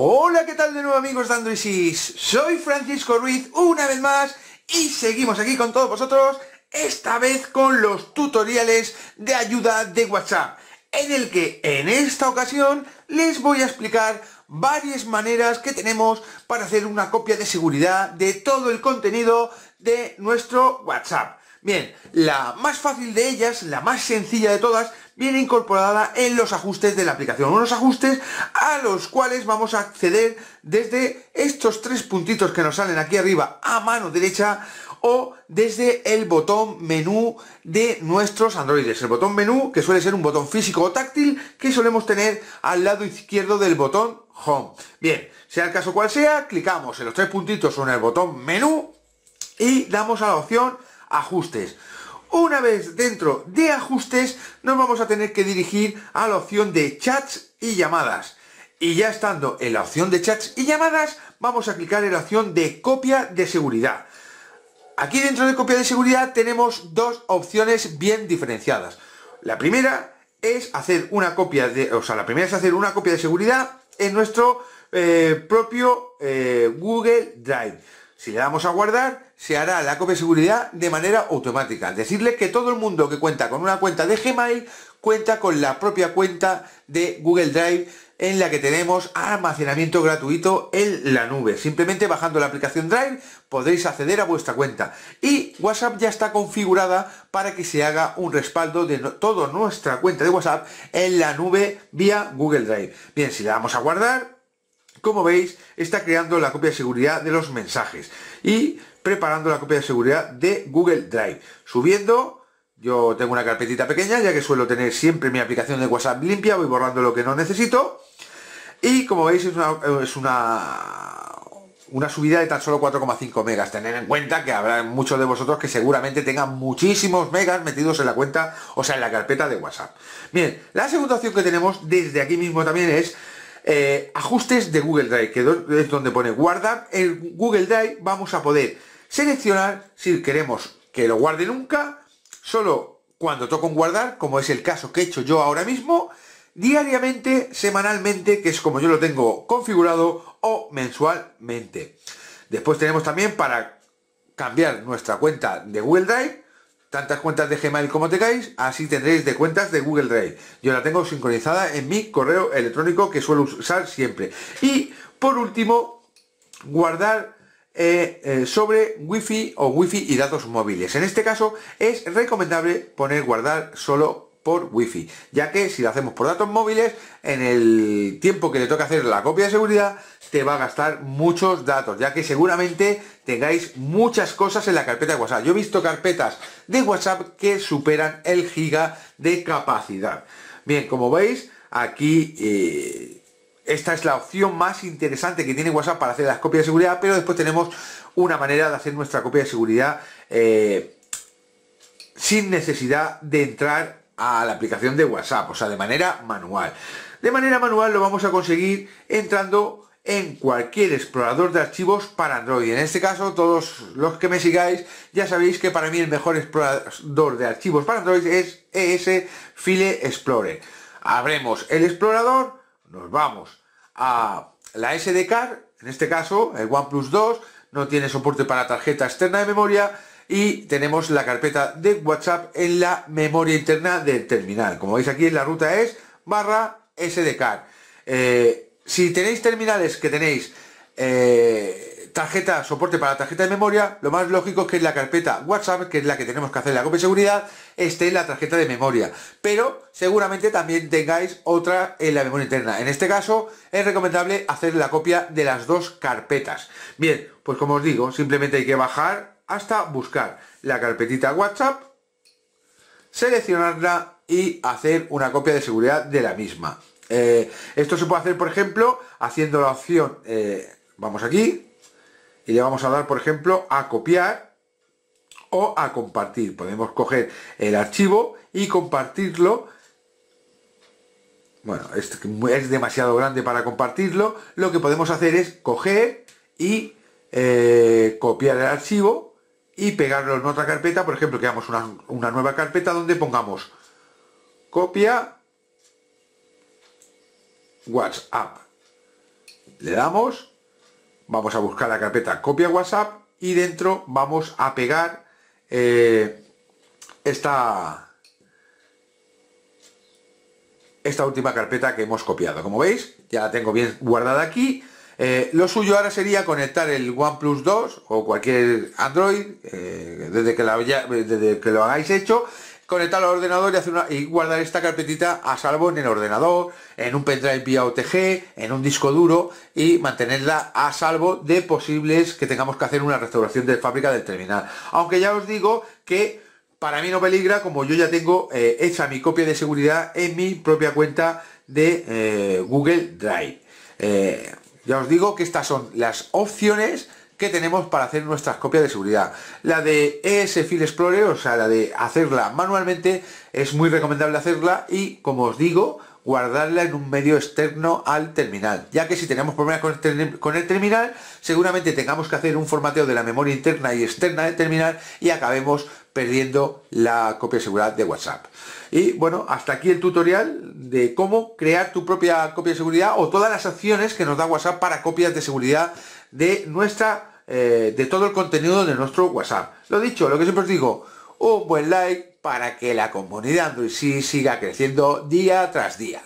Hola, ¿qué tal de nuevo amigos de si Soy Francisco Ruiz una vez más y seguimos aquí con todos vosotros, esta vez con los tutoriales de ayuda de WhatsApp, en el que en esta ocasión les voy a explicar varias maneras que tenemos para hacer una copia de seguridad de todo el contenido de nuestro WhatsApp. Bien, la más fácil de ellas, la más sencilla de todas, viene incorporada en los ajustes de la aplicación. Unos ajustes a los cuales vamos a acceder desde estos tres puntitos que nos salen aquí arriba a mano derecha o desde el botón menú de nuestros androides. El botón menú, que suele ser un botón físico o táctil, que solemos tener al lado izquierdo del botón Home. Bien, sea el caso cual sea, clicamos en los tres puntitos o en el botón menú y damos a la opción ajustes. Una vez dentro de ajustes, nos vamos a tener que dirigir a la opción de chats y llamadas. Y ya estando en la opción de chats y llamadas, vamos a clicar en la opción de copia de seguridad. Aquí dentro de copia de seguridad tenemos dos opciones bien diferenciadas. La primera es hacer una copia de, o sea, la primera es hacer una copia de seguridad en nuestro eh, propio eh, Google Drive. Si le damos a guardar, se hará la copia de seguridad de manera automática. Decirle que todo el mundo que cuenta con una cuenta de Gmail cuenta con la propia cuenta de Google Drive en la que tenemos almacenamiento gratuito en la nube. Simplemente bajando la aplicación Drive podréis acceder a vuestra cuenta. Y WhatsApp ya está configurada para que se haga un respaldo de toda nuestra cuenta de WhatsApp en la nube vía Google Drive. Bien, si le damos a guardar, como veis, está creando la copia de seguridad de los mensajes y preparando la copia de seguridad de Google Drive. Subiendo, yo tengo una carpetita pequeña, ya que suelo tener siempre mi aplicación de WhatsApp limpia, voy borrando lo que no necesito. Y como veis, es una, una, subida de tan solo 4,5 megas. Tened en cuenta que habrá muchos de vosotros que seguramente tengan muchísimos megas metidos en la cuenta, o sea, en la carpeta de WhatsApp. Bien, la segunda opción que tenemos desde aquí mismo también es eh, ajustes de Google Drive, que es donde pone guardar en Google Drive, vamos a poder seleccionar si queremos que lo guarde nunca, solo cuando toco en guardar, como es el caso que he hecho yo ahora mismo, diariamente, semanalmente, que es como yo lo tengo configurado, o mensualmente. Después tenemos también para cambiar nuestra cuenta de Google Drive, tantas cuentas de Gmail como tengáis, así tendréis de cuentas de Google Drive. Yo la tengo sincronizada en mi correo electrónico que suelo usar siempre. Y por último, guardar eh, eh, sobre wifi o Wi-Fi y datos móviles. En este caso es recomendable poner guardar solo por wifi ya que si lo hacemos por datos móviles en el tiempo que le toca hacer la copia de seguridad te va a gastar muchos datos, ya que seguramente tengáis muchas cosas en la carpeta de WhatsApp. Yo he visto carpetas de WhatsApp que superan el giga de capacidad. Bien, como veis, aquí eh, esta es la opción más interesante que tiene WhatsApp para hacer las copias de seguridad, pero después tenemos una manera de hacer nuestra copia de seguridad eh, sin necesidad de entrar a la aplicación de WhatsApp, o sea, de manera manual. De manera manual lo vamos a conseguir entrando en cualquier explorador de archivos para Android. En este caso, todos los que me sigáis ya sabéis que para mí el mejor explorador de archivos para Android es ES File Explorer. Abremos el explorador, nos vamos a la card, en este caso el OnePlus 2, no tiene soporte para tarjeta externa de memoria y tenemos la carpeta de WhatsApp en la memoria interna del terminal. Como veis aquí la ruta es barra SDK. Eh, si tenéis terminales que tenéis eh, tarjeta, soporte para tarjeta de memoria, lo más lógico es que en la carpeta WhatsApp, que es la que tenemos que hacer la copia de seguridad, esté en la tarjeta de memoria. Pero seguramente también tengáis otra en la memoria interna. En este caso es recomendable hacer la copia de las dos carpetas. Bien, pues como os digo, simplemente hay que bajar hasta buscar la carpetita WhatsApp, seleccionarla y hacer una copia de seguridad de la misma. Eh, esto se puede hacer, por ejemplo, haciendo la opción, eh, vamos aquí, y le vamos a dar, por ejemplo, a copiar o a compartir. Podemos coger el archivo y compartirlo. Bueno, es, demasiado grande para compartirlo. Lo que podemos hacer es coger y eh, copiar el archivo y pegarlo en otra carpeta. Por ejemplo, creamos una, una nueva carpeta donde pongamos copia WhatsApp. Le damos, vamos a buscar la carpeta copia WhatsApp y dentro vamos a pegar eh, esta, esta última carpeta que hemos copiado. Como veis, ya la tengo bien guardada aquí. Eh, lo suyo ahora sería conectar el OnePlus 2 o cualquier Android, eh, desde, que la, desde que lo hagáis hecho, conectar al ordenador y, una, guardar esta carpetita a salvo en el ordenador, en un pendrive vía OTG, en un disco duro y mantenerla a salvo de posibles que tengamos que hacer una restauración de fábrica del terminal. Aunque ya os digo que para mí no peligra como yo ya tengo eh, hecha mi copia de seguridad en mi propia cuenta de eh, Google Drive. Eh, ya os digo que estas son las opciones que tenemos para hacer nuestras copias de seguridad. La de ES File Explorer, o sea, la de hacerla manualmente, es muy recomendable hacerla y, como os digo, guardarla en un medio externo al terminal, ya que si tenemos problemas con el, con el terminal, seguramente tengamos que hacer un formateo de la memoria interna y externa del terminal y acabemos perdiendo la copia de seguridad de WhatsApp. Y bueno, hasta aquí el tutorial de cómo crear tu propia copia de seguridad o todas las acciones que nos da WhatsApp para copias de seguridad de nuestra, eh, de todo el contenido de nuestro WhatsApp. Lo dicho, lo que siempre os digo, un buen like para que la comunidad Android sí siga creciendo día tras día.